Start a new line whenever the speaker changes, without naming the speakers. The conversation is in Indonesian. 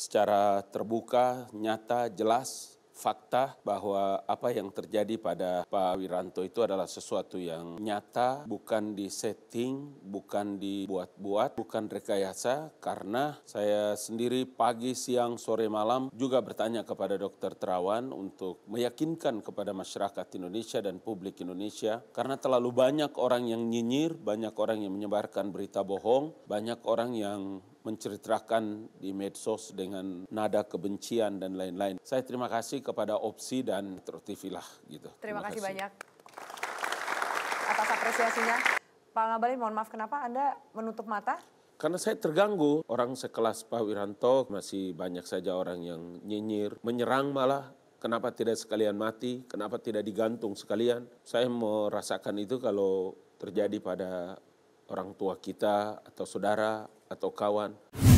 secara terbuka, nyata, jelas, fakta bahwa apa yang terjadi pada Pak Wiranto itu adalah sesuatu yang nyata, bukan di setting bukan dibuat-buat, bukan rekayasa karena saya sendiri pagi, siang, sore, malam juga bertanya kepada dokter Terawan untuk meyakinkan kepada masyarakat Indonesia dan publik Indonesia karena terlalu banyak orang yang nyinyir, banyak orang yang menyebarkan berita bohong, banyak orang yang menceritakan di medsos dengan nada kebencian dan lain-lain. Saya terima kasih kepada Opsi dan lah gitu. Terima, terima kasih, kasih
banyak atas apresiasinya. Pak Ngabalin, mohon maaf kenapa Anda menutup mata?
Karena saya terganggu, orang sekelas Pak Wiranto masih banyak saja orang yang nyinyir, menyerang malah kenapa tidak sekalian mati, kenapa tidak digantung sekalian. Saya merasakan itu kalau terjadi pada orang tua kita atau saudara atau kawan.